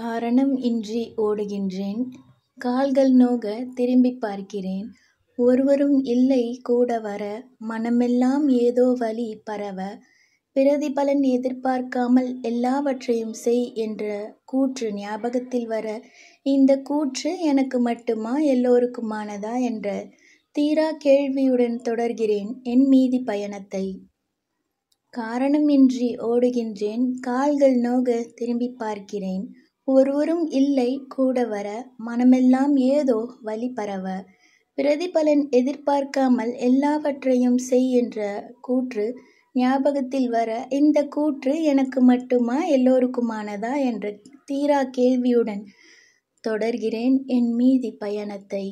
காரணம் இன்றி ஓடுகின்றேன் கால்கள் நோக திரும்பி பார்க்கிறேன் ஒருவரும் இல்லை கூட வர மனமெல்லாம் ஏதோ வழி பரவ பிரதிபலன் எதிர்பார்க்காமல் எல்லாவற்றையும் செய் என்ற கூற்று ஞாபகத்தில் வர இந்த கூற்று எனக்கு மட்டுமா எல்லோருக்குமானதா என்ற தீரா கேள்வியுடன் தொடர்கிறேன் என் மீதி பயணத்தை காரணமின்றி ஓடுகின்றேன் கால்கள் நோக திரும்பி பார்க்கிறேன் ஒருவரும் இல்லை கூட வர மனமெல்லாம் ஏதோ வழி பரவ பிரதிபலன் எதிர்பார்க்காமல் எல்லாவற்றையும் செய் என்ற கூற்று ஞாபகத்தில் வர இந்த கூற்று எனக்கு மட்டுமா எல்லோருக்குமானதா என்ற தீரா கேள்வியுடன் தொடர்கிறேன் என் மீதி பயணத்தை